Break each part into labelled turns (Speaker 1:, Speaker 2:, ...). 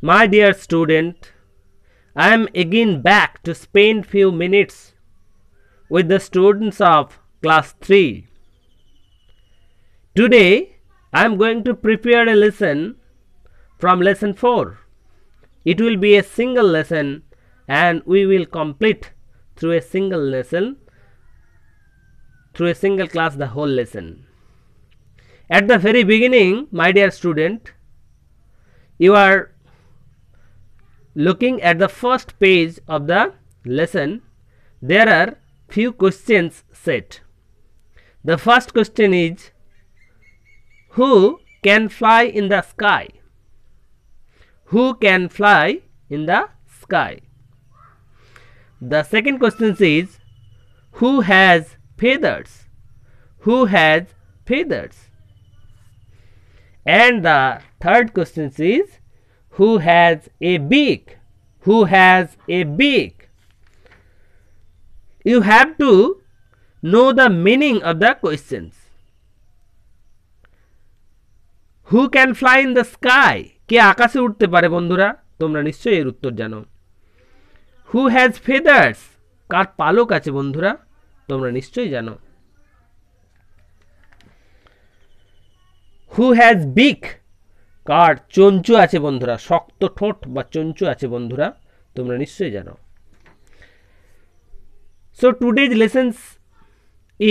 Speaker 1: My dear student, I am again back to spend few minutes with the students of class 3. Today, I am going to prepare a lesson from lesson 4. It will be a single lesson and we will complete through a single lesson, through a single class the whole lesson. At the very beginning, my dear student, you are looking at the first page of the lesson, there are few questions set. The first question is, who can fly in the sky? Who can fly in the sky? The second question is, who has feathers? Who has feathers? And the third question is, who has a beak? who has a beak. You have to know the meaning of the questions. Who can fly in the sky কে আকাশে উঠতে পারে বন্ধুরা তোমরা নিশ্চয়ই এর উত্তর জানো হু হ্যাজ ফেদার্স কার পালক আছে বন্ধুরা তোমরা নিশ্চয়ই জানো হু হ্যাজ বিক কার চঞ্চু আছে বন্ধুরা শক্ত ঠোঁট বা চঞ্চু আছে বন্ধুরা তোমরা নিশ্চয়ই জানো so today's lessons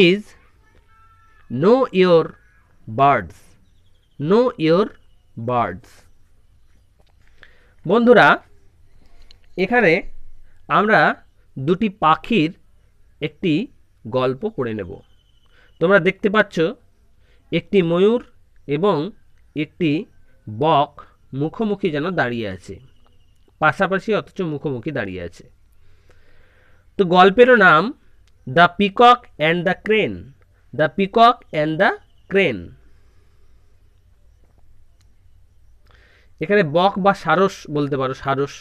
Speaker 1: is know your birds know your birds বন্ধুরা এখানে আমরা দুটি পাখির একটি গল্প পড়ে নেব তোমরা দেখতে পাচ্ছ একটি ময়ূর এবং একটি বক মুখোমুখি যেন দাঁড়িয়ে আছে পাশাপাশি অথচ মুখোমুখি দাঁড়িয়ে আছে তো গল্পেরও নাম the peacock and the crane the peacock and the crane এখানে বক বা সারস বলতে পারো সারস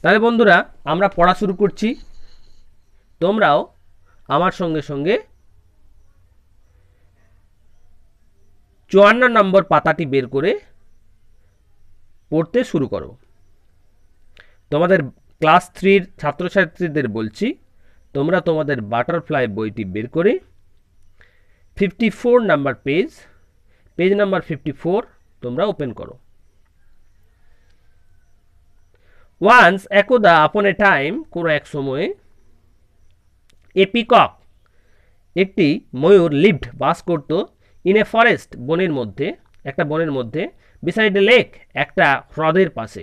Speaker 1: তাহলে বন্ধুরা আমরা পড়া শুরু করছি তোমরাও আমার সঙ্গে সঙ্গে চুয়ান্ন নম্বর পাতাটি বের করে পড়তে শুরু করো তোমাদের ক্লাস থ্রির ছাত্রছাত্রীদের বলছি তোমরা তোমাদের বাটারফ্লাই বইটি বের করে fifty four number page page number fifty four তোমরা ওপেন করো ওয়ান্স একদা আপন এ টাইম কোনো এক সময়ে এপিকক একটি ময়ূর লিফ্ট বাস করত ইন এ ফরেস্ট বনের মধ্যে একটা বনের মধ্যে বিসাইড এ লেক একটা হ্রদের পাশে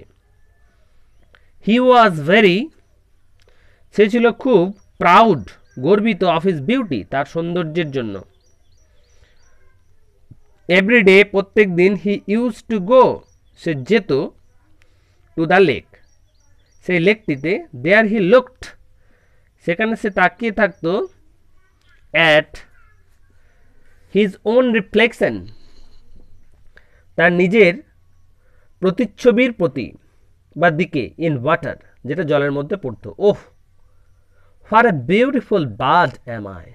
Speaker 1: হি ওয়াজ ভেরি সে ছিল খুব প্রাউড গর্বিত অফ ইস বিউটি তার সৌন্দর্যের জন্য এভরিডে প্রত্যেক দিন হি ইউজ টু গো সে যেত টু দ্য লেক সেই লেকটিতে দেয়ার হি লুকড সেখানে সে তাকিয়ে থাকতো অ্যাট হিজ ওন রিফ্লেকশন তার নিজের প্রতিচ্ছবির প্রতি বা দিকে ইন ওয়াটার যেটা জলের মধ্যে পড়ত oh far a beautiful bird am I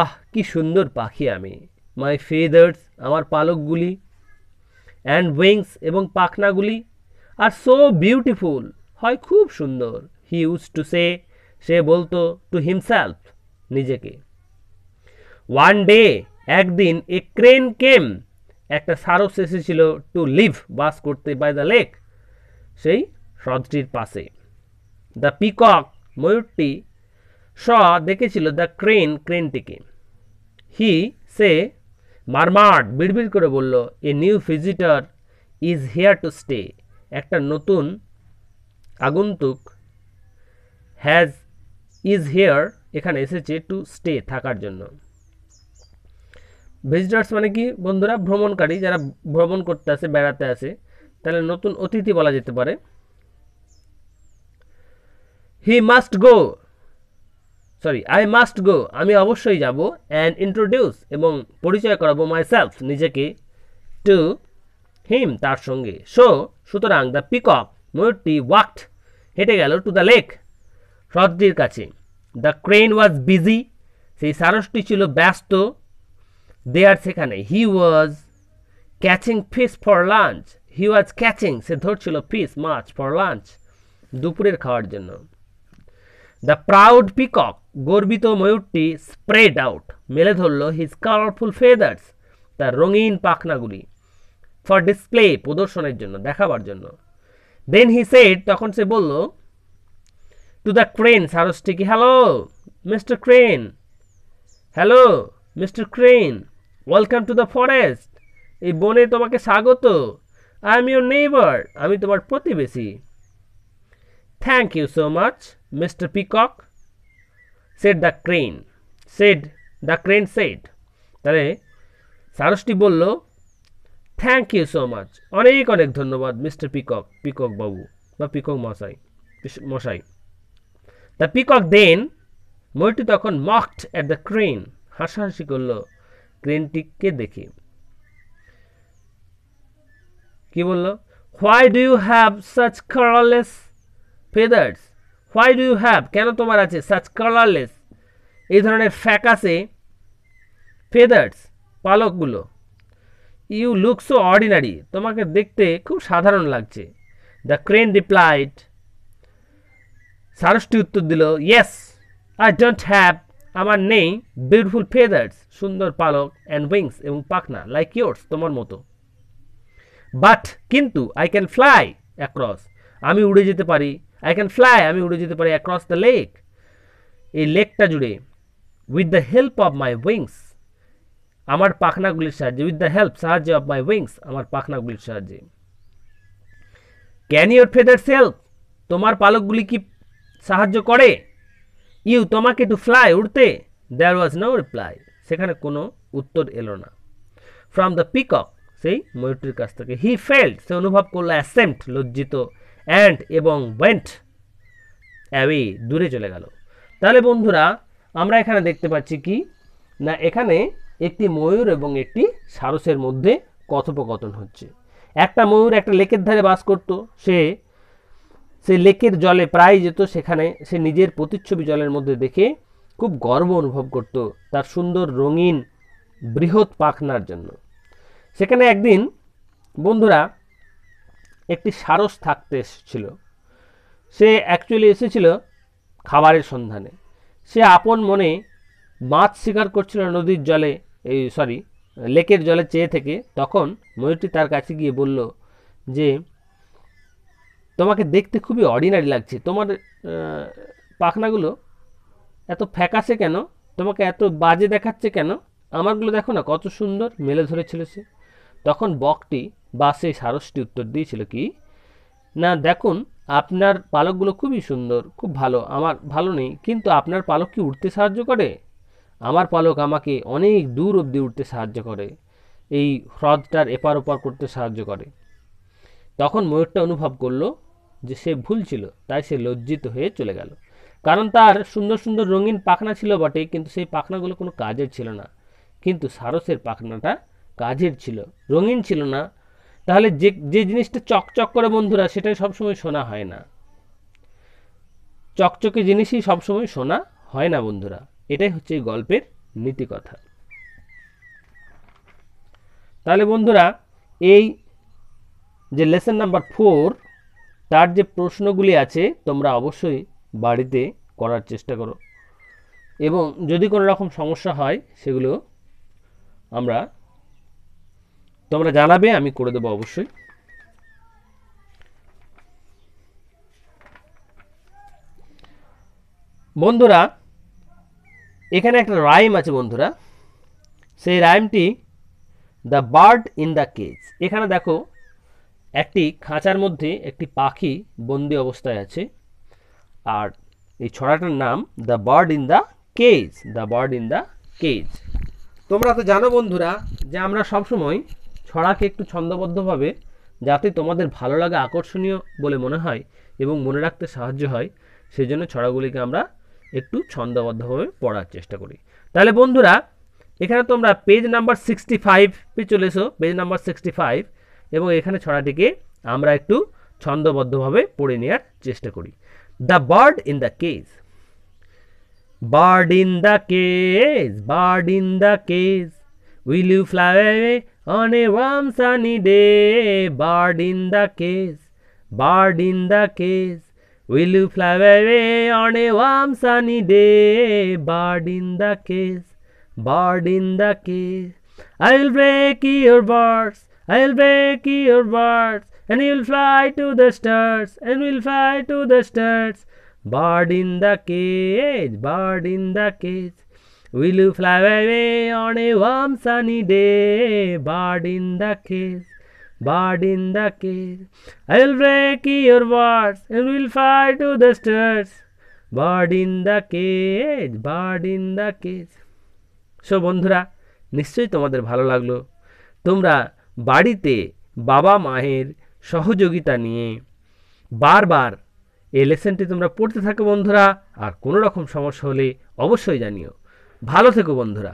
Speaker 1: ah কি সুন্দর পাখি আমি মাই ফেদার্স আমার পালকগুলি অ্যান্ড উইংস এবং পাখনাগুলি আর সো বিউটিফুল হয় খুব সুন্দর হি ইউজ টু সে সে বলতো টু হিমসেলফ নিজেকে ওয়ান ডে একদিন এ ক্রেন কেম একটা সারস এসেছিল টু লিভ বাস করতে বাই দ্য লেক সেই হ্রদটির পাশে দ্য পিকক ময়ূরটি স দেখেছিল দ্য ক্রেন ক্রেনটিকে হি সে মারমাট বিড়বিড় করে বলল a new visitor is here to stay একটা নতুন আগন্তুক হ্যাজ ইজ হেয়ার এখানে এসেছে টু স্টে থাকার জন্য ভিজিটার্স মানে কি বন্ধুরা ভ্রমণকারী যারা ভ্রমণ করতে আসে বেড়াতে আসে তাহলে নতুন অতিথি বলা যেতে পারে he must go sorry I must go আমি অবশ্যই যাব অ্যান্ড ইন্ট্রোডিউস এবং পরিচয় করাবো মাই সেলফ নিজেকে টু হিম তার সঙ্গে সো সুতরাং দ্য পিক পিকক ময়ূরটি ওয়াকড হেঁটে গেল টু দ্য লেক হ্রদটির কাছে দ্য ক্রেন ওয়াজ বিজি সেই সারসটি ছিল ব্যস্ত দেয়ার সেখানে he was catching fish for lunch he was catching সে ধরছিল ফিস মাছ ফর লাঞ্চ দুপুরের খাওয়ার জন্য দ্য প্রাউড পিকক গর্বিত ময়ূরটি স্প্রেড আউট মেলে ধরল হিজ কালারফুল ফেদার্স তার রঙিন পাখনাগুলি ফর ডিসপ্লে প্রদর্শনের জন্য দেখাবার জন্য দেন হি সেড তখন সে বলল টু দ্য ক্রেন কি hello mister crane hello mister crane welcome to the forest এই বনে তোমাকে স্বাগত আই এম ইউর নেইবার আমি তোমার প্রতিবেশী thank you so much mister peacock said the crane said the crane said তাহলে সারসটি বলল থ্যাংক ইউ সো মাচ অনেক অনেক ধন্যবাদ মিস্টার পিকক পিকক বাবু বা পিকক মশাই মশাই দ্য পিকক দেন ময়ূরটি তখন মকড অ্যাট দ্য ক্রেন হাসাহাসি করলো ক্রেনটিককে দেখে কি বললো why do you have such colourless feathers why do you have কেন তোমার আছে সাচ কালারলেস এই ধরনের ফ্যাকাসে ফেদার্স পালকগুলো ইউ লুক সো অর্ডিনারি তোমাকে দেখতে খুব সাধারণ লাগছে দ্য ক্রেন রিপ্লাইড সারসটি উত্তর দিল ইয়েস আই ডোন্ট হ্যাভ আমার নেই বিউটিফুল ফেদার্স সুন্দর পালক অ্যান্ড উইংস এবং পাখনা লাইক ইয়োর্স তোমার মতো বাট কিন্তু আই ক্যান ফ্লাই অ্যাক্রস আমি উড়ে যেতে পারি আই ক্যান ফ্লাই আমি উড়ে যেতে পারি অ্যাক্রস দ্য লেক এই লেকটা জুড়ে with the help of my wings আমার পাখনাগুলির সাহায্যে উইথ দ্য হেল্প সাহায্যে অফ মাই উইংস আমার পাখনাগুলির সাহায্যে ক্যান ইউর ফেদার্স হেল্প তোমার পালকগুলি কি সাহায্য করে ইউ তোমাকে টু ফ্লাই উড়তে দেয়ার ওয়াজ নো রিপ্লাই সেখানে কোনো উত্তর এলো না ফ্রম দ্য পিকক সেই ময়ূরটির কাছ থেকে হি ফেল্ড সে অনুভব করলো অ্যাসেন্ট লজ্জিত অ্যান্ড এবং ওয়েন্ট অ্যাওয়ে দূরে চলে গেল তাহলে বন্ধুরা আমরা এখানে দেখতে পাচ্ছি কি না এখানে একটি ময়ূর এবং একটি সারসের মধ্যে কথোপকথন হচ্ছে একটা ময়ূর একটা লেকের ধারে বাস করত সে সে লেকের জলে প্রায় যেত সেখানে সে নিজের প্রতিচ্ছবি জলের মধ্যে দেখে খুব গর্ব অনুভব করত তার সুন্দর রঙিন বৃহৎ পাখনার জন্য সেখানে একদিন বন্ধুরা একটি সারস থাকতে এসেছিল সে অ্যাকচুয়ালি এসেছিল খাবারের সন্ধানে সে আপন মনে মাছ শিকার করছিল নদীর জলে এই সরি লেকের জলে চেয়ে থেকে তখন ময়ূরটি তার কাছে গিয়ে বলল যে তোমাকে দেখতে খুবই অর্ডিনারি লাগছে তোমার পাখনাগুলো এত ফ্যাকাসে কেন তোমাকে এত বাজে দেখাচ্ছে কেন আমারগুলো দেখো না কত সুন্দর মেলে ধরেছিল সে তখন বকটি বা সেই সারসটি উত্তর দিয়েছিল কি না দেখুন আপনার পালকগুলো খুবই সুন্দর খুব ভালো আমার ভালো নেই কিন্তু আপনার পালক কি উঠতে সাহায্য করে আমার পালক আমাকে অনেক দূর অবধি উঠতে সাহায্য করে এই হ্রদটার এপার ওপার করতে সাহায্য করে তখন ময়ূরটা অনুভব করলো যে সে ভুল ছিল তাই সে লজ্জিত হয়ে চলে গেল কারণ তার সুন্দর সুন্দর রঙিন পাখনা ছিল বটে কিন্তু সেই পাখনাগুলো কোনো কাজের ছিল না কিন্তু সারসের পাখনাটা কাজের ছিল রঙিন ছিল না তাহলে যে যে জিনিসটা চকচক করে বন্ধুরা সেটাই সবসময় শোনা হয় না চকচকে জিনিসই সবসময় শোনা হয় না বন্ধুরা এটাই হচ্ছে এই গল্পের নীতিকথা তাহলে বন্ধুরা এই যে লেসন নাম্বার ফোর তার যে প্রশ্নগুলি আছে তোমরা অবশ্যই বাড়িতে করার চেষ্টা করো এবং যদি কোনো রকম সমস্যা হয় সেগুলো আমরা তোমরা জানাবে আমি করে দেবো অবশ্যই বন্ধুরা এখানে একটা রাইম আছে বন্ধুরা সেই রাইমটি the bird in the cage এখানে দেখো একটি খাঁচার মধ্যে একটি পাখি বন্দি অবস্থায় আছে আর এই ছড়াটার নাম the bird in the cage the bird in the cage তোমরা তো জানো বন্ধুরা যে আমরা সবসময় ছড়াকে একটু ছন্দবদ্ধভাবে যাতে তোমাদের ভালো লাগা আকর্ষণীয় বলে মনে হয় এবং মনে রাখতে সাহায্য হয় সেই জন্য ছড়াগুলিকে আমরা একটু ছন্দবদ্ধভাবে পড়ার চেষ্টা করি তাহলে বন্ধুরা এখানে তোমরা পেজ নাম্বার সিক্সটি ফাইভ চলে এসো পেজ নাম্বার সিক্সটি ফাইভ এবং এখানে ছড়াটিকে আমরা একটু ছন্দবদ্ধভাবে পড়ে নেওয়ার চেষ্টা করি the bird in the cage bird in the cage bird in the cage will you fly on a warm sunny day bird in the cage bird in the cage will you fly on a warm sunny day bird in the cage bird in the cage I will break your birds I'll break your words and you'll fly to the stars, and we'll fly to the stars. Bird in the cage, bird in the cage. Will you fly away on a warm sunny day? Bird in the cage, bird in the cage. I'll break your words and we'll fly to the stars. Bird in the cage, bird in the cage. So, বন্ধুরা নিশ্চয়ই তোমাদের ভালো লাগলো তোমরা বাড়িতে বাবা মায়ের সহযোগিতা নিয়ে বারবার এই লেসেনটি তোমরা পড়তে থাকো বন্ধুরা আর কোনো রকম সমস্যা হলে অবশ্যই জানিও ভালো থেকো বন্ধুরা